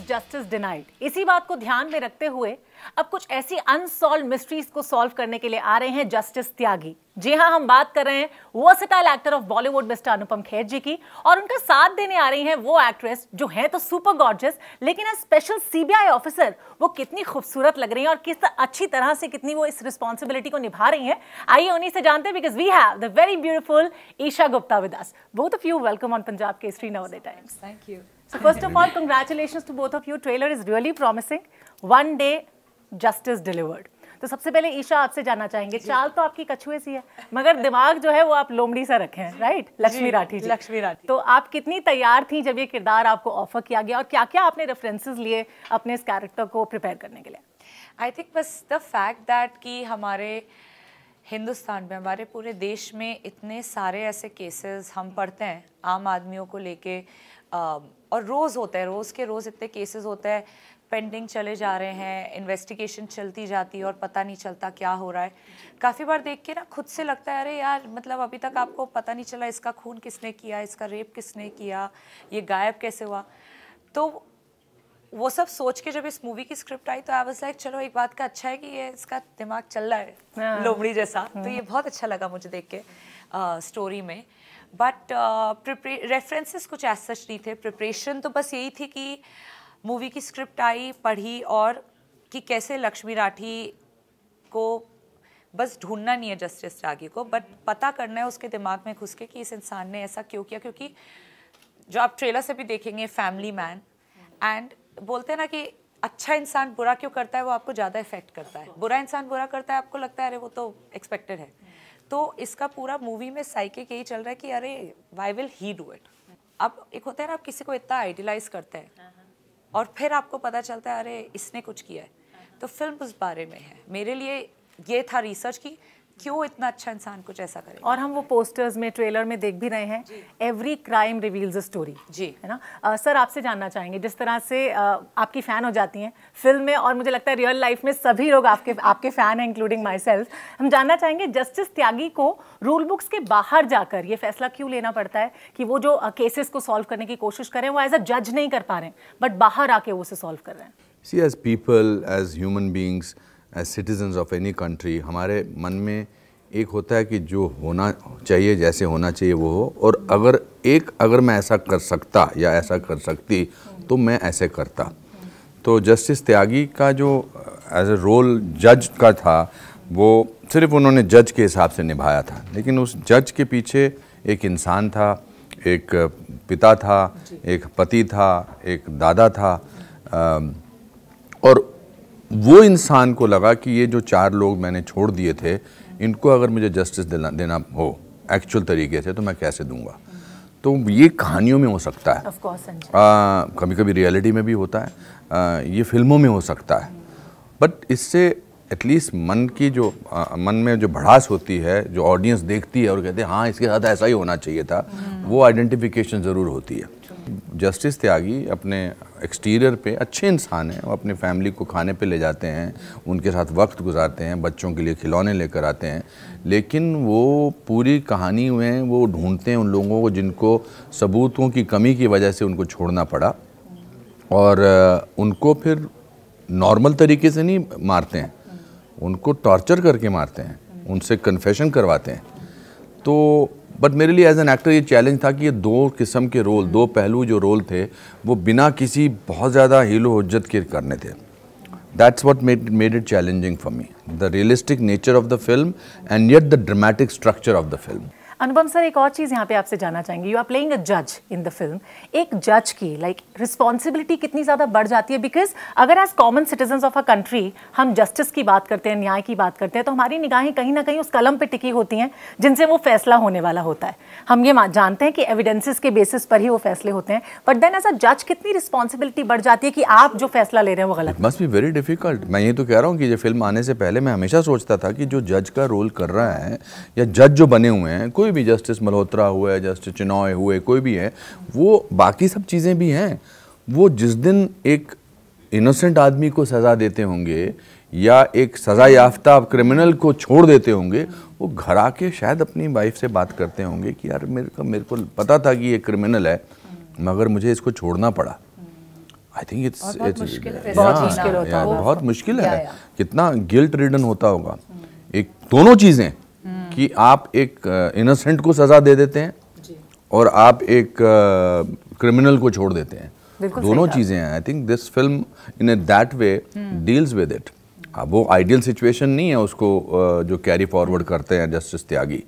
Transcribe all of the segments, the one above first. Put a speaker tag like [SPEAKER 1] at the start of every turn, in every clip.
[SPEAKER 1] Is justice denied इसी बात को ध्यान में रखते हुए अब कुछ ऐसी अनसॉल्व मिस्ट्रीज को सॉल्व करने के लिए आ रहे हैं जस्टिस त्यागी जी हाँ हम बात कर रहे हैं versatile actor of Bollywood mister Anupam Kher ji की और उनका साथ देने आ रही हैं वो एक्ट्रेस जो है तो सुपर गॉर्जियस लेकिन एज स्पेशल सीबीआई ऑफिसर वो कितनी खूबसूरत लग रही हैं और किस अच्छी तरह से कितनी वो इस रिस्पॉन्सिबिलिटी को निभा रही हैं आइए उन्हीं से जानते हैं because we have the very beautiful Esha Gupta with us both of you welcome on Punjab के स्ट्री now times thank you so first of all congratulation to both of you trailer is really promising. One day justice delivered तो सबसे पहले ईशा आपसे जानना चाहेंगे चाल तो आपकी कछुए सी है मगर दिमाग जो है वो आप लोमड़ी सा रखे हैं राइट लक्ष्मी राठी लक्ष्मी राठी तो आप कितनी तैयार थी जब ये किरदार आपको ऑफर किया गया और क्या क्या आपने रेफरेंसेज लिए अपने इस कैरेक्टर को प्रिपेयर करने के लिए
[SPEAKER 2] आई थिंक बस द फैक्ट दैट कि हमारे हिंदुस्तान में हमारे पूरे देश में इतने सारे ऐसे केसेस हम पढ़ते हैं आम आदमियों को लेके और रोज़ होता है रोज़ के रोज़ इतने केसेस होते हैं पेंडिंग चले जा रहे हैं इन्वेस्टिगेशन चलती जाती है और पता नहीं चलता क्या हो रहा है काफ़ी बार देख के ना खुद से लगता है अरे यार मतलब अभी तक आपको पता नहीं चला इसका खून किसने किया इसका रेप किसने किया ये गायब कैसे हुआ तो वो सब सोच के जब इस मूवी की स्क्रिप्ट आई तो आई वाज लाइक चलो एक बात का अच्छा है कि ये इसका दिमाग चल रहा है हाँ। लोमड़ी जैसा तो हम्म। ये बहुत अच्छा लगा मुझे देख के स्टोरी में बट रेफरेंसेस कुछ ऐसा नहीं थे प्रिपरेशन तो बस यही थी कि मूवी की स्क्रिप्ट आई पढ़ी और कि कैसे लक्ष्मी राठी को बस ढूंढना नहीं है जस्टिस रागी को बट पता करना है उसके दिमाग में घुस के कि इस इंसान ने ऐसा क्यों किया क्योंकि जो आप ट्रेलर से भी देखेंगे फैमिली मैन एंड बोलते हैं ना कि अच्छा इंसान बुरा क्यों करता है वो आपको ज़्यादा इफेक्ट करता है बुरा इंसान बुरा करता है आपको लगता है अरे वो तो एक्सपेक्टेड है तो इसका पूरा मूवी में साइकिक यही चल रहा है कि अरे why will he do it अब एक होता है ना आप किसी को इतना आइडियलाइज करते हैं हाँ, हाँ। और फिर आपको पता चलता है अरे इसने कुछ किया है तो फिल्म उस बारे में है मेरे लिए ये था रिसर्च की क्यों इतना अच्छा इंसान कुछ ऐसा करे
[SPEAKER 1] और हम वो पोस्टर्स में ट्रेलर में देख भी रहे हैं every crime reveals a story जी है ना आ, सर आपसे जानना चाहेंगे जिस तरह से आ, आपकी फ़ैन हो जाती हैं फिल्म में और मुझे लगता है रियल लाइफ में सभी लोग आपके आपके फ़ैन हैं इंक्लूडिंग माई सेल्फ हम जानना चाहेंगे जस्टिस त्यागी को रूल बुक्स के बाहर जाकर ये फैसला क्यों लेना पड़ता है कि वो जो केसेस को सॉल्व करने की कोशिश करें वो एज अ जज नहीं कर पा रहे हैं बट बाहर आके वो उसे सॉल्व कर रहे हैं
[SPEAKER 3] see as people as human beings as citizens of any country हमारे मन में एक होता है कि जो होना चाहिए जैसे होना चाहिए वो हो और अगर एक अगर मैं ऐसा कर सकता या ऐसा कर सकती तो मैं ऐसे करता तो जस्टिस त्यागी का जो एज ए रोल जज का था वो सिर्फ उन्होंने जज के हिसाब से निभाया था लेकिन उस जज के पीछे एक इंसान था एक पिता था एक पति था एक दादा था और वो इंसान को लगा कि ये जो चार लोग मैंने छोड़ दिए थे इनको अगर मुझे जस्टिस देना देना हो एक्चुअल तरीके से तो मैं कैसे दूंगा तो ये कहानियों में हो सकता है
[SPEAKER 1] आ,
[SPEAKER 3] कभी कभी रियलिटी में भी होता है आ, ये फिल्मों में हो सकता है बट इससे एटलीस्ट मन की जो आ, मन में जो भड़ास होती है जो ऑडियंस देखती है और कहते हैं हाँ इसके साथ ऐसा ही होना चाहिए था हम्म। वो आइडेंटिफिकेशन ज़रूर होती है जस्टिस त्यागी अपने एक्सटीरियर पे अच्छे इंसान हैं वो अपने फैमिली को खाने पे ले जाते हैं उनके साथ वक्त गुजारते हैं बच्चों के लिए खिलौने लेकर आते हैं लेकिन वो पूरी कहानी में वो ढूंढते हैं उन लोगों को जिनको सबूतों की कमी की वजह से उनको छोड़ना पड़ा और उनको फिर नॉर्मल तरीके से नहीं मारते हैं उनको टॉर्चर करके मारते हैं उनसे कन्फेशन करवाते हैं तो बट मेरे लिए एज एन एक्टर ये चैलेंज था कि ये दो किस्म के रोल दो हम्म। पहलू जो रोल थे वो बिना किसी बहुत ज़्यादा हीलो हजत के करने थे that's what made it challenging for me the realistic nature of the film and yet the dramatic structure of the film
[SPEAKER 1] Anupam sir एक और चीज़ यहाँ पे आपसे जानना चाहेंगे यू आर प्लेइंग अ जज इन द फिल्म एक जज की लाइक like, रिस्पॉन्सिबिलिटी कितनी ज़्यादा बढ़ जाती है बिकॉज अगर as common citizen of a country हम जस्टिस की बात करते हैं न्याय की बात करते हैं तो हमारी निगाहें कहीं ना कहीं उस कलम पर टिकी होती हैं जिनसे वो फैसला होने वाला होता है हम ये जानते हैं कि एविडेंसेस के बेसिस पर ही वो फैसले होते हैं बट देन एज अ जज कितनी रिस्पॉन्सिबिलिटी बढ़ जाती है कि आप जो फैसला ले रहे हैं वो गलत
[SPEAKER 3] मस्ट बी वेरी डिफिकल्ट मैं ये तो कह रहा हूँ कि ये फिल्म आने से पहले मैं हमेशा सोचता था कि जो जज का रोल कर रहा है या जज जो बने हुए हैं कोई कोई भी जस्टिस मल्होत्रा हुए जस्टिस चिनॉय हुए कोई भी है वो बाकी सब चीज़ें भी हैं वो जिस दिन एक इनोसेंट आदमी को सज़ा देते होंगे या एक सज़ा याफ्ता क्रिमिनल को छोड़ देते होंगे वो घर आके शायद अपनी वाइफ से बात करते होंगे कि यार मेरे को मेरे को पता था कि ये क्रिमिनल है मगर मुझे इसको छोड़ना पड़ा आई थिंक इट्स इट्स बहुत मुश्किल है कितना गिल्ट रिडन होता होगा एक दोनों चीज़ें कि आप एक इनोसेंट को सज़ा दे देते हैं और आप एक क्रिमिनल को छोड़ देते हैं दोनों चीज़ें हैं I think this film in a that way deals with it अब वो आइडियल सिचुएशन नहीं है उसको जो कैरी फॉरवर्ड करते हैं जस्टिस त्यागी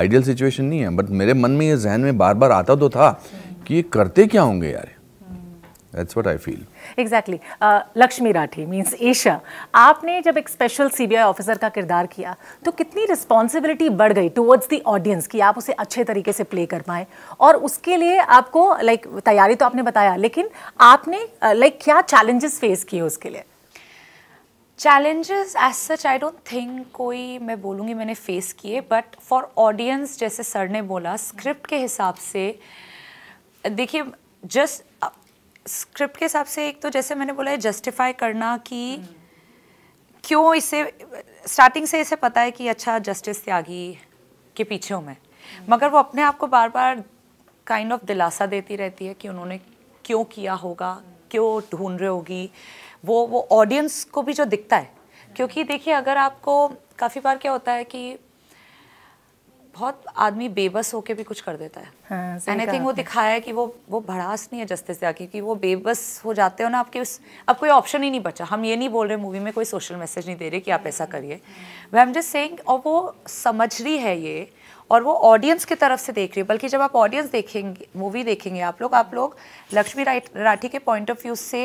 [SPEAKER 3] आइडियल सिचुएशन नहीं है बट मेरे मन में ये जहन में बार बार आता तो था कि ये करते क्या होंगे यार that's what I feel
[SPEAKER 1] exactly Lakshmi Rathi means Esha आपने जब एक स्पेशल सीबीआई ऑफिसर का किरदार किया तो कितनी रिस्पॉन्सिबिलिटी बढ़ गई टुवर्ड्स दी ऑडियंस कि आप उसे अच्छे तरीके से प्ले कर पाएँ और उसके लिए आपको लाइक like, तैयारी तो आपने बताया लेकिन आपने लाइक uh, like, क्या चैलेंजेस फेस किए उसके लिए
[SPEAKER 2] challenges as such I don't think कोई मैं बोलूँगी मैंने फेस किए बट फॉर ऑडियंस जैसे सर ने बोला स्क्रिप्ट के हिसाब से देखिए जस्ट स्क्रिप्ट के हिसाब से एक तो जैसे मैंने बोला है जस्टिफाई करना कि क्यों इसे स्टार्टिंग से इसे पता है कि अच्छा जस्टिस त्यागी के पीछे हूँ मैं मगर वो अपने आप को बार बार काइंड ऑफ दिलासा देती रहती है कि उन्होंने क्यों किया होगा क्यों ढूंढ रहे होगी वो वो ऑडियंस को भी जो दिखता है क्योंकि देखिए अगर आपको काफ़ी बार क्या होता है कि बहुत आदमी बेबस होके भी कुछ कर देता है
[SPEAKER 1] हाँ, वो वो
[SPEAKER 2] दिखाया है कि वो वो भड़ास नहीं है जस्टिस आके क्योंकि वो बेबस हो जाते हो ना आपके उस अब कोई ऑप्शन ही नहीं बचा हम ये नहीं बोल रहे मूवी में कोई सोशल मैसेज नहीं दे रहे कि आप ऐसा करिए वह हम जस्ट सेइंग और वो समझ रही है ये और वो ऑडियंस की तरफ से देख रही है बल्कि जब आप ऑडियंस देखेंगे मूवी देखेंगे आप लोग आप लोग लक्ष्मी राठी के पॉइंट ऑफ व्यू से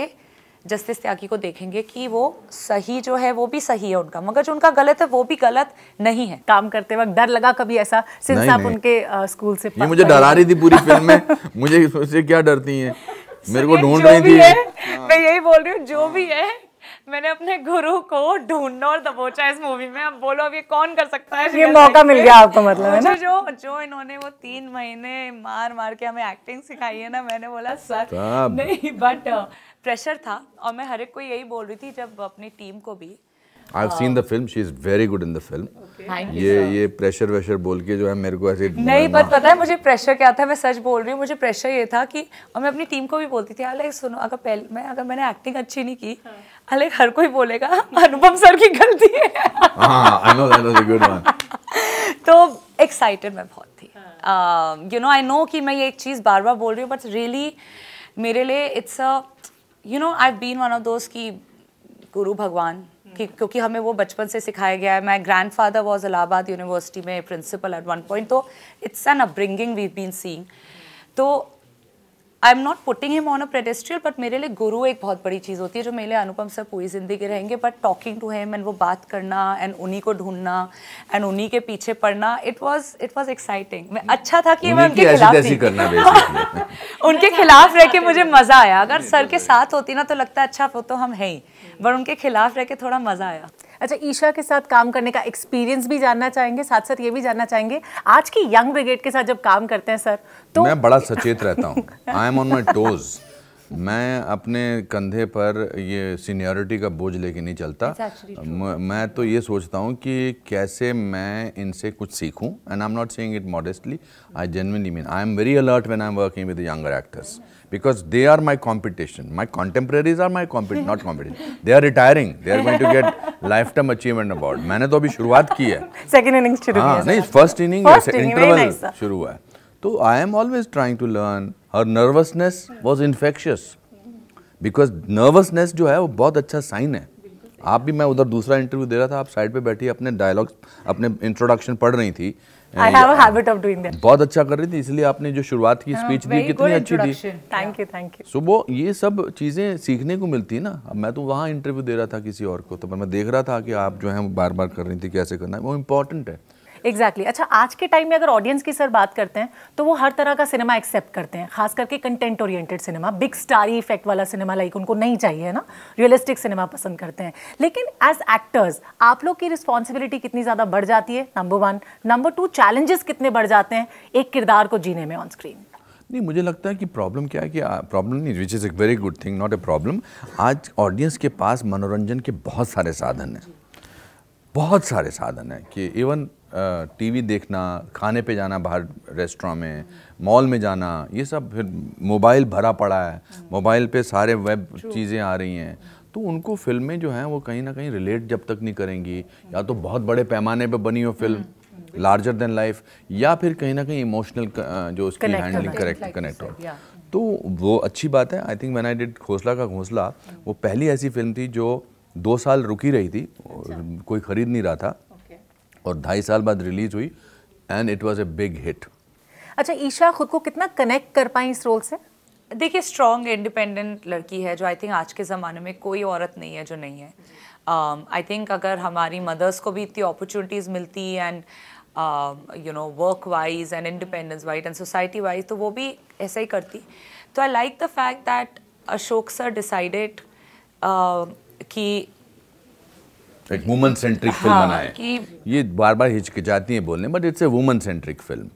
[SPEAKER 2] जस्टिस त्यागी को देखेंगे कि वो सही जो है वो भी सही है उनका मगर जो उनका गलत है वो भी गलत नहीं है काम करते वक्त डर लगा कभी ऐसा सिंस आप उनके आ, स्कूल से ये मुझे डरा रही
[SPEAKER 3] थी पूरी फिल्म में मुझे क्या डरती है मेरे को ढूंढ रही थी हाँ।
[SPEAKER 2] मैं यही बोल रही हूँ जो हाँ। भी है मैंने अपने गुरु को ढूंढना और दबोचा इस मूवी में अब बोलो अब ये कौन कर सकता है ये मौका मिल गया आपको मतलब है ना जो जो इन्होंने वो तीन महीने मार मार के हमें एक्टिंग सिखाई है ना मैंने बोला सर नहीं बट प्रेशर uh, था और मैं हर एक को यही बोल रही थी जब अपनी टीम को भी
[SPEAKER 3] I have seen the film she is very good in the film ये ये प्रेशर वेशर बोल के जो है मेरे को ऐसे नहीं बट
[SPEAKER 2] पता है मुझे प्रेशर क्या था मैं सच बोल रही हूँ मुझे प्रेशर ये था कि और मैं अपनी टीम को भी बोलती थी अलग सुनो अगर पहले मैं अगर मैंने एक्टिंग अच्छी नहीं की हाँ। अलग हर कोई बोलेगा अनुपम सर की गलती है
[SPEAKER 3] I know that was a good one
[SPEAKER 2] तो एक्साइटेड मैं बहुत थी यू नो आई नो कि मैं ये एक चीज़ बार बार बोल रही हूँ बट रियली मेरे लिए it's a you know I been one of दोस्त की गुरु भगवान कि क्योंकि हमें वो बचपन से सिखाया गया है my grandfather was Allahabad university में प्रिंसिपल एट वन पॉइंट तो it's an upbringing we been seeing तो I am not putting him on a pedestal but मेरे लिए गुरु एक बहुत बड़ी चीज़ होती है जो मेरे लिए अनुपम सर पूरी ज़िंदगी रहेंगे but talking to him and वो बात करना एंड उन्हीं को ढूंढना एंड उन्हीं के पीछे पढ़ना it was it was exciting मैं अच्छा था कि मैं उनके खिलाफ नहीं करना उनके खिलाफ रह के मुझे मज़ा आया अगर सर तो के साथ होती ना तो लगता है अच्छा वो तो हम हैं ही बट उनके खिलाफ रह के थोड़ा मज़ा आया अच्छा ईशा के साथ काम करने का
[SPEAKER 1] एक्सपीरियंस भी जानना चाहेंगे साथ साथ ये भी जानना चाहेंगे आज की यंग ब्रिगेड के साथ जब काम करते हैं सर
[SPEAKER 3] तो मैं बड़ा सचेत रहता हूँ I am on my toes मैं अपने कंधे पर ये सीनियरिटी का बोझ लेके नहीं चलता मैं तो ये सोचता हूँ कि कैसे मैं इनसे कुछ सीखूं and I am not saying it modestly I genuinely mean I am very alert when I am working with younger actors because they are my competition my contemporaries are my compete not competition they are retiring they are going to get lifetime achievement award मैंने तो अभी शुरुआत की है
[SPEAKER 1] second हाँ, inning नहीं first inning interval
[SPEAKER 3] शुरू हुआ है तो I am always trying to learn her nervousness was infectious because nervousness जो है वो बहुत अच्छा साइन है आप भी मैं उधर दूसरा इंटरव्यू दे रहा था आप साइड पे बैठी अपने डायलॉग अपने इंट्रोडक्शन पढ़ रही थी I have a habit of doing that. बहुत अच्छा कर रही थी इसलिए आपने जो शुरुआत की स्पीच हाँ, दी कितनी अच्छी थी
[SPEAKER 1] थैंक यू थैंक
[SPEAKER 3] यू सुबह ये सब चीज़ें सीखने को मिलती है ना अब मैं तो वहाँ इंटरव्यू दे रहा था किसी और को तो मैं देख रहा था कि आप जो है बार बार कर रही थी कैसे करना है वो इम्पोर्टेंट है
[SPEAKER 1] एग्जैक्टली अच्छा आज के टाइम में अगर ऑडियंस की सर बात करते हैं तो वो हर तरह का सिनेमा एक्सेप्ट करते हैं खास करके content oriented cinema big starry effect वाला सिनेमा लाइक उनको नहीं चाहिए ना रियलिस्टिक सिनेमा पसंद करते हैं लेकिन एज एक्टर्स आप लोग की रिस्पॉन्सिबिलिटी कितनी ज़्यादा बढ़ जाती है number one number two challenges कितने बढ़ जाते हैं एक किरदार को जीने में ऑन स्क्रीन
[SPEAKER 3] नहीं मुझे लगता है कि प्रॉब्लम क्या है कि प्रॉब्लम नहीं which is a very good thing not a problem आज ऑडियंस के पास मनोरंजन के बहुत सारे साधन हैं बहुत सारे साधन हैं कि इवन टीवी देखना खाने पे जाना बाहर रेस्टोरेंट में मॉल में जाना ये सब फिर मोबाइल भरा पड़ा है मोबाइल पे सारे वेब चीज़ें आ रही हैं तो उनको फिल्में जो हैं वो कहीं ना कहीं रिलेट जब तक नहीं करेंगी या तो बहुत बड़े पैमाने पे बनी हो फिल्म लार्जर देन लाइफ या फिर कहीं ना कहीं इमोशनल जो उसकी हैंडलिंग करेक्ट कनेक्ट हो तो वो अच्छी बात है I think man I did Ghosla Ka घोसला वो पहली ऐसी फिल्म थी जो दो साल रुकी रही थी अच्छा। कोई ख़रीद नहीं रहा था और ढाई साल बाद रिलीज हुई and it was a big hit
[SPEAKER 1] अच्छा ईशा खुद को कितना कनेक्ट कर
[SPEAKER 2] पाई इस रोल से देखिए स्ट्रॉन्ग इंडिपेंडेंट लड़की है जो आई थिंक आज के ज़माने में कोई औरत नहीं है जो नहीं है आई um, थिंक अगर हमारी मदर्स को भी इतनी अपॉर्चुनिटीज़ मिलती and you know work wise and independence wise and society wise तो वो भी ऐसा ही करती तो I like the fact that Ashok sir decided कि
[SPEAKER 3] एक वुमन सेंट्रिक फिल्म बनाए ये बार बार हिचकिचाती है बोलने but it's a woman centric film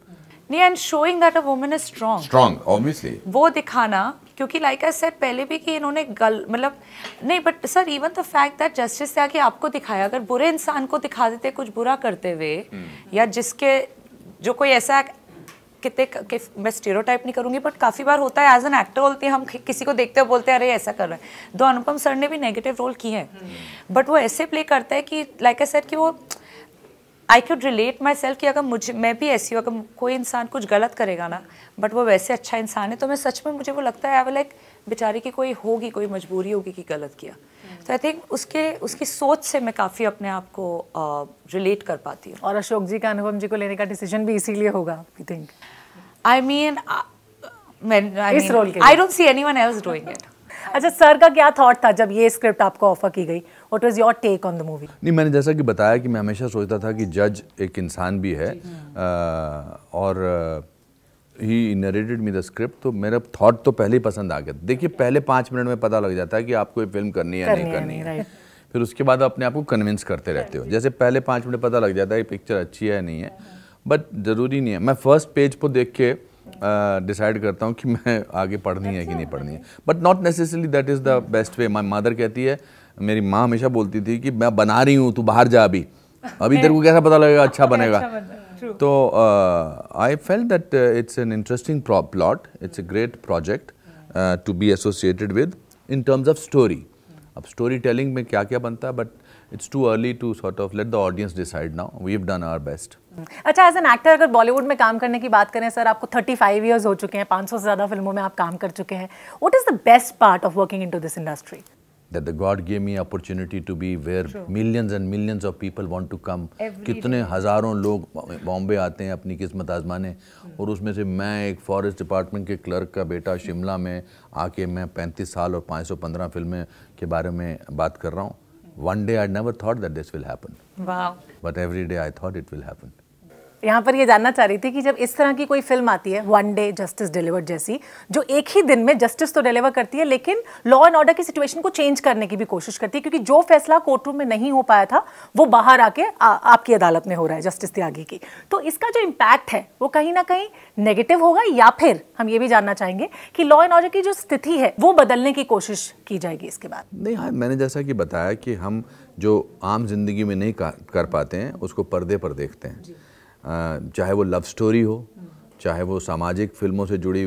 [SPEAKER 2] नहीं and showing that a woman is strong strong obviously वो दिखाना क्योंकि लाइक आई सेड पहले भी कि इन्होंने गल मतलब नहीं but sir even the fact that justice से आके आपको दिखाया अगर बुरे इंसान को दिखा देते कुछ बुरा करते हुए hmm. या जिसके जो कोई ऐसा कितने कि मैं स्टेरो नहीं करूँगी बट काफ़ी बार होता है एज एन एक्टर बोलते हैं हम किसी को देखते हो बोलते हैं अरे ऐसा कर रहे हैं दो तो अनुपम सर ने भी नेगेटिव रोल किए हैं बट वो ऐसे प्ले करते हैं कि लाइक ए सर कि वो I could relate myself कि अगर मुझे मैं भी ऐसी हूँ अगर कोई इंसान कुछ गलत करेगा ना बट वो वैसे अच्छा इंसान है तो मैं सच में मुझे वो लगता है आई लाइक बेचारे की कोई होगी कोई मजबूरी होगी कि गलत किया तो आई थिंक उसके उसकी सोच से मैं काफ़ी अपने आप को रिलेट uh, कर पाती हूँ और अशोक जी का अनुपम जी को लेने का डिसीजन भी इसीलिए होगा I think I mean
[SPEAKER 1] uh, इस रोल के I don't see anyone else doing it अच्छा सर का क्या थॉट था जब ये स्क्रिप्ट आपको ऑफर की गई what was your take on the movie
[SPEAKER 3] नहीं मैंने जैसा कि बताया कि मैं हमेशा सोचता था कि जज एक इंसान भी है आ, और he narrated me the script तो मेरा थॉट तो पहले ही पसंद आ गया देखिए पहले पाँच मिनट में पता लग जाता है कि आपको ये फिल्म करनी है नहीं करनी है फिर उसके बाद अपने आप को कन्विंस करते रहते हो जैसे पहले पाँच मिनट पता लग जाता है कि पिक्चर अच्छी है नहीं है बट ज़रूरी नहीं है मैं फर्स्ट पेज को देख के डिसाइड करता हूँ कि मैं आगे पढ़नी है कि नहीं पढ़नी है but not necessary that is the best way my mother कहती है मेरी माँ हमेशा बोलती थी कि मैं बना रही हूँ तू बाहर जा अभी अभी तेरे को कैसा पता लगेगा अच्छा, अच्छा बनेगा तो I fell that it's an interesting plot it's a great project to be associated with in terms of story अब स्टोरी टेलिंग में क्या क्या बनता है but it's too early to sort of let the audience decide now we have done our best
[SPEAKER 1] अच्छा as an actor अगर बॉलीवुड में काम करने की बात करें सर आपको 35 फाइव ईयर्स हो चुके हैं 500 से ज़्यादा फिल्मों में आप काम कर चुके हैं what is the best part of working into this industry
[SPEAKER 3] that the God gave me opportunity to be where True. millions and millions of people want to come. Every कितने हज़ारों लोग बॉम्बे आते हैं अपनी किस्मत आजमाने hmm. और उसमें से मैं एक फॉरेस्ट डिपार्टमेंट के क्लर्क का बेटा शिमला में आके मैं 35 साल और 515 फिल्में के बारे में बात कर रहा हूँ one day I never thought that this will happen but every day I thought it will happen
[SPEAKER 1] यहाँ पर ये जानना चाह रही थी कि जब इस तरह की कोई फिल्म आती है वन डे जस्टिस डिलीवर्ड जैसी जो एक ही दिन में जस्टिस तो डिलीवर करती है लेकिन लॉ एंड ऑर्डर की सिचुएशन को चेंज करने की भी कोशिश करती है क्योंकि जो फैसला कोर्टरूम में नहीं हो पाया था वो बाहर आके आ, आपकी अदालत में हो रहा है जस्टिस त्यागी की तो इसका जो इम्पैक्ट है वो कहीं ना कहीं नेगेटिव होगा या फिर हम ये भी जानना चाहेंगे कि लॉ एंड ऑर्डर की जो स्थिति है वो बदलने की कोशिश की जाएगी इसके बाद
[SPEAKER 3] नहीं हाँ मैंने जैसा कि बताया कि हम जो आम जिंदगी में नहीं कर पाते हैं उसको पर्दे पर देखते हैं चाहे वो लव स्टोरी हो चाहे वो सामाजिक फिल्मों से जुड़ी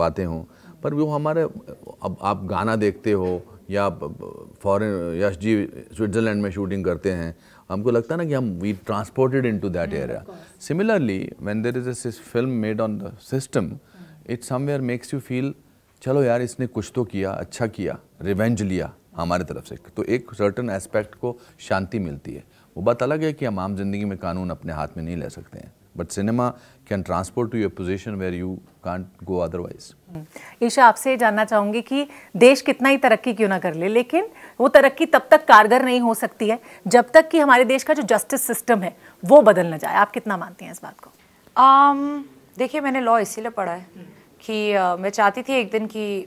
[SPEAKER 3] बातें हों पर वो हमारे अब आप गाना देखते हो या फॉरेन यश जी स्विट्ज़रलैंड में शूटिंग करते हैं हमको लगता है ना कि हम we transported into that area similarly when there is us film made on the system it somewhere makes you feel चलो यार इसने कुछ तो किया अच्छा किया रिवेंज लिया हमारे तरफ से तो एक सर्टन एस्पेक्ट को शांति मिलती है वो बात अलग है कि हम आम जिंदगी में कानून अपने हाथ में नहीं ले सकते हैं but cinema can transport to your position where you can't go otherwise
[SPEAKER 1] Esha आपसे जानना चाहूंगी कि देश कितना ही तरक्की क्यों ना कर ले लेकिन वो तरक्की तब तक कारगर नहीं हो सकती है जब तक कि हमारे देश का जो जस्टिस सिस्टम है
[SPEAKER 2] वो बदल ना जाए आप कितना
[SPEAKER 1] मानती हैं इस बात को
[SPEAKER 2] um, देखिए मैंने लॉ इसीलिए पढ़ा है कि uh, मैं चाहती थी एक दिन कि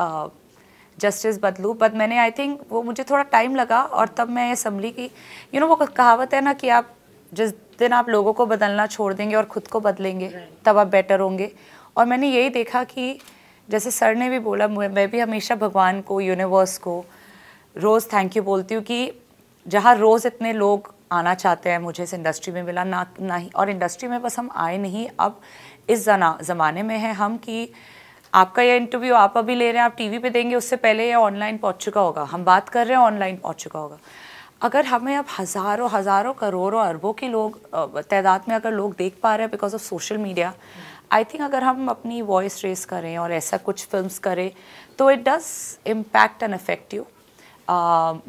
[SPEAKER 2] uh, जस्टिस बदलूँ बट मैंने आई थिंक वो मुझे थोड़ा टाइम लगा और तब मैं ये असम्बली कि यू नो वो कहावत है ना कि आप जिस दिन आप लोगों को बदलना छोड़ देंगे और ख़ुद को बदलेंगे तब आप बेटर होंगे और मैंने यही देखा कि जैसे सर ने भी बोला मैं भी हमेशा भगवान को यूनिवर्स को रोज़ थैंक यू बोलती हूँ कि जहाँ रोज़ इतने लोग आना चाहते हैं मुझे इस इंडस्ट्री में मिला ना ना ही और इंडस्ट्री में बस हम आए नहीं अब इस जना ज़माने में हैं हम कि आपका यह इंटरव्यू आप अभी ले रहे हैं आप टीवी पे देंगे उससे पहले यह ऑनलाइन पहुंच चुका होगा हम बात कर रहे हैं ऑनलाइन पहुंच चुका होगा अगर हमें अब हज़ारों हज़ारों करोड़ों अरबों की लोग तादाद में अगर लोग देख पा रहे हैं because of social media I think अगर हम अपनी वॉइस रेस करें और ऐसा कुछ फिल्म करें तो it does impact and affect you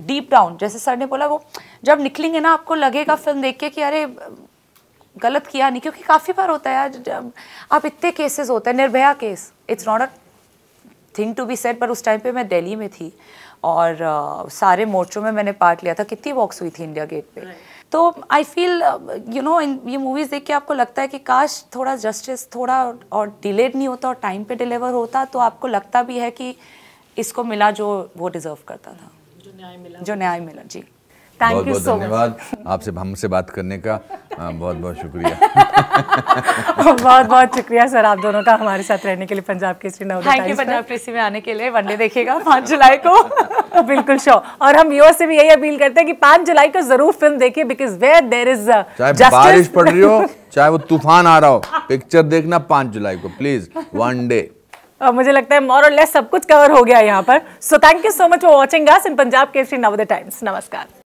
[SPEAKER 2] deep down जैसे सर ने बोला वो जब निकलेंगे ना आपको लगेगा फिल्म देख के कि अरे गलत किया नहीं क्योंकि काफ़ी बार होता है जब आप इतने केसेस होते हैं Nirbhaya case it's not a thing to be set पर उस टाइम पे मैं दिल्ली में थी और uh, सारे मोर्चों में मैंने पार्ट लिया था कितनी वॉक्स हुई थी इंडिया गेट पे right. तो I feel you know in ये मूवीज़ देख के आपको लगता है कि काश थोड़ा जस्टिस थोड़ा और डिलेड नहीं होता और टाइम पे डिलीवर होता तो आपको लगता भी है कि इसको मिला जो वो डिज़र्व करता था जो न्याय मिला जो न्याय मिला जी बहुत बहुत धन्यवाद
[SPEAKER 3] आपसे हमसे बात करने का हाँ, बहुत बहुत शुक्रिया
[SPEAKER 2] बहुत बहुत शुक्रिया सर आप दोनों का हमारे साथ रहने के लिए
[SPEAKER 1] पंजाब केसरी नव थैंक यू पंजाब
[SPEAKER 2] केसरी में आने के लिए वनडे देखेगा
[SPEAKER 1] पाँच जुलाई को बिल्कुल शो और हम यूएस से भी यही अपील करते हैं कि पाँच जुलाई को जरूर फिल्म देखिए बिकॉज वेयर देर इज चाहे बारिश पड़ रही हो
[SPEAKER 3] चाहे वो तूफान आ रहा हो पिक्चर देखना पाँच जुलाई को प्लीज वन डे
[SPEAKER 1] और मुझे लगता है मोर और लेस सब कुछ कवर हो गया यहाँ पर so thank you so much for
[SPEAKER 2] watching us in Punjab Kesari the times नमस्कार